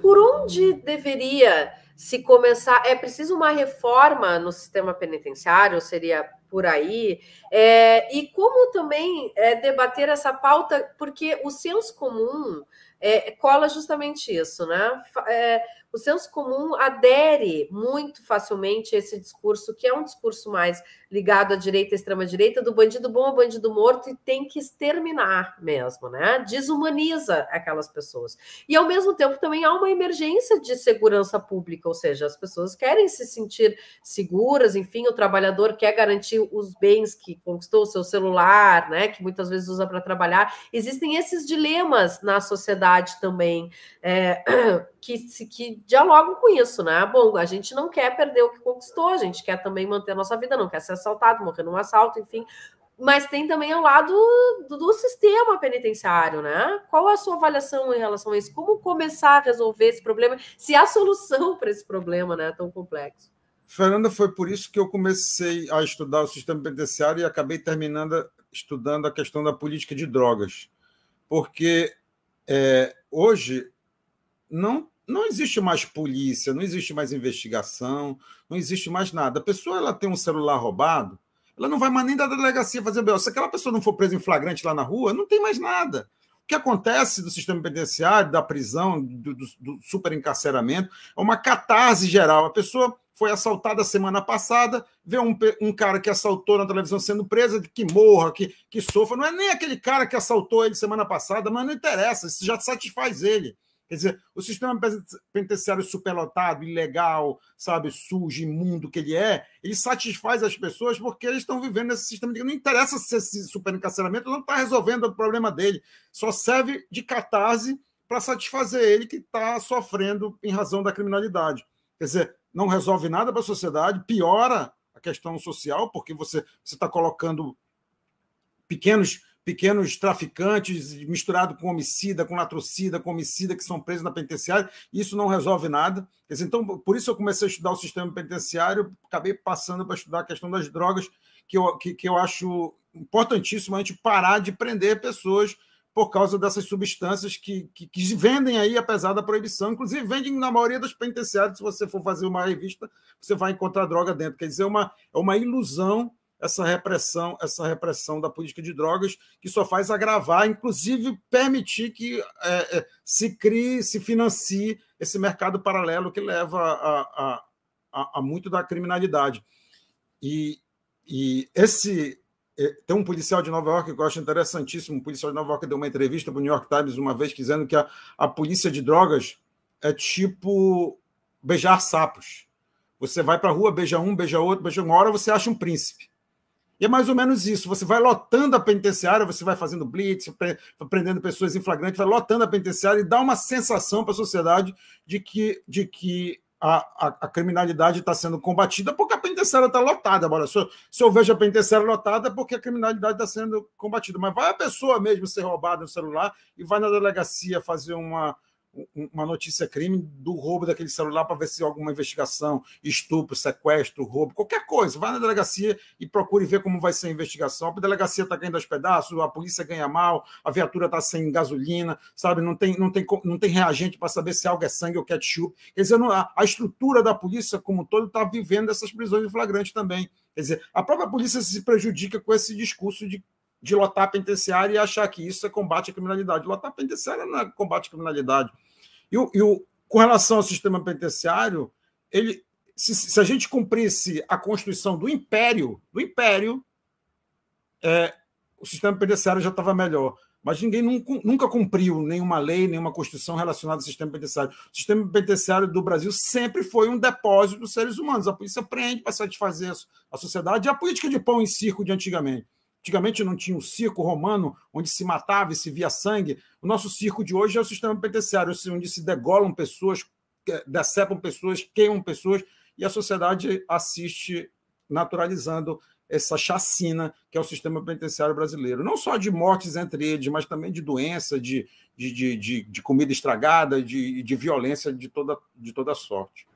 por onde deveria se começar? É preciso uma reforma no sistema penitenciário? Seria por aí, é, e como também é, debater essa pauta, porque o senso comum é, cola justamente isso, né? É, o senso comum adere muito facilmente a esse discurso, que é um discurso mais ligado à direita, à extrema-direita, do bandido bom ao bandido morto, e tem que exterminar mesmo, né? Desumaniza aquelas pessoas. E, ao mesmo tempo, também há uma emergência de segurança pública, ou seja, as pessoas querem se sentir seguras, enfim, o trabalhador quer garantir os bens que conquistou, o seu celular, né, que muitas vezes usa para trabalhar. Existem esses dilemas na sociedade também é, que, que dialogam com isso, né? Ah, bom, a gente não quer perder o que conquistou, a gente quer também manter a nossa vida, não quer ser assaltado, morrer num assalto, enfim, mas tem também ao lado do, do, sistema penitenciário, né? Qual a sua avaliação em relação a isso? Como começar a resolver esse problema? Se há solução para esse problema, né, tão complexo? Fernanda, foi por isso que eu comecei a estudar o sistema penitenciário e acabei terminando estudando a questão da política de drogas. Porque é, hoje não, não existe mais polícia, não existe mais investigação, não existe mais nada. A pessoa ela tem um celular roubado, ela não vai mais nem da delegacia fazer B.O. Se aquela pessoa não for presa em flagrante lá na rua, não tem mais nada. O que acontece do sistema penitenciário, da prisão, do, do, do superencarceramento, é uma catarse geral. A pessoa foi assaltada semana passada, vê um, um cara que assaltou na televisão sendo preso, que morra, que, que sofra. Não é nem aquele cara que assaltou ele semana passada, mas não interessa, isso já satisfaz ele. Quer dizer, o sistema penitenciário superlotado, ilegal, sabe, sujo, imundo que ele é, ele satisfaz as pessoas porque eles estão vivendo nesse sistema que não interessa se esse superencarceramento não está resolvendo o problema dele, só serve de catarse para satisfazer ele que está sofrendo em razão da criminalidade. Quer dizer, não resolve nada para a sociedade, piora a questão social, porque você está colocando pequenos pequenos traficantes misturado com homicida, com latrocida, com homicida que são presos na penitenciária, isso não resolve nada. Então, por isso eu comecei a estudar o sistema penitenciário, acabei passando para estudar a questão das drogas, que eu, que, que eu acho importantíssimo a gente parar de prender pessoas por causa dessas substâncias que, que, que, vendem aí, apesar da proibição. Inclusive, vendem na maioria dos penitenciários. Se você for fazer uma revista, você vai encontrar droga dentro. Quer dizer, é uma, é uma ilusão essa repressão, essa repressão da política de drogas, que só faz agravar, inclusive permitir que é, é, se crie, se financie esse mercado paralelo que leva a, a, a, a muito da criminalidade. E, e esse é, tem um policial de Nova York que eu acho interessantíssimo. Um policial de Nova York deu uma entrevista para o New York Times uma vez dizendo que a, a polícia de drogas é tipo beijar sapos. Você vai para a rua, beija um, beija outro, beija uma hora, você acha um príncipe. E é mais ou menos isso. Você vai lotando a penitenciária, você vai fazendo blitz, prendendo pessoas em flagrante, vai lotando a penitenciária e dá uma sensação para a sociedade de que, de que a, a, a criminalidade está sendo combatida porque a penitenciária está lotada. Agora, se eu, se eu vejo a penitenciária lotada, é porque a criminalidade está sendo combatida. Mas vai a pessoa mesmo ser roubada no celular e vai na delegacia fazer uma, uma notícia crime do roubo daquele celular para ver se alguma investigação, estupro, sequestro, roubo, qualquer coisa. Vai na delegacia e procure ver como vai ser a investigação. A delegacia está ganhando aos pedaços, a polícia ganha mal, a viatura está sem gasolina, sabe? Não tem, não tem, não tem reagente para saber se algo é sangue ou ketchup. Quer dizer, a, a estrutura da polícia como um todo está vivendo essas prisões em flagrante também. Quer dizer, a própria polícia se prejudica com esse discurso de de lotar a penitenciária e achar que isso é combate à criminalidade. Lotar a penitenciária não é combate à criminalidade. E, o, e o, com relação ao sistema penitenciário, ele, se, se, a gente cumprisse a Constituição do Império, do Império, é, o sistema penitenciário já estava melhor. Mas ninguém nunca, nunca cumpriu nenhuma lei, nenhuma Constituição relacionada ao sistema penitenciário. O sistema penitenciário do Brasil sempre foi um depósito dos seres humanos. A polícia prende para satisfazer a sociedade É a política de pão em circo de antigamente. Antigamente não tinha o um circo romano, onde se matava e se via sangue. O nosso circo de hoje é o sistema penitenciário, assim, onde se degolam pessoas, decepam pessoas, queimam pessoas, e a sociedade assiste naturalizando essa chacina que é o sistema penitenciário brasileiro. Não só de mortes entre eles, mas também de doença, de, de, de, de comida estragada, de, de violência de toda, de toda sorte.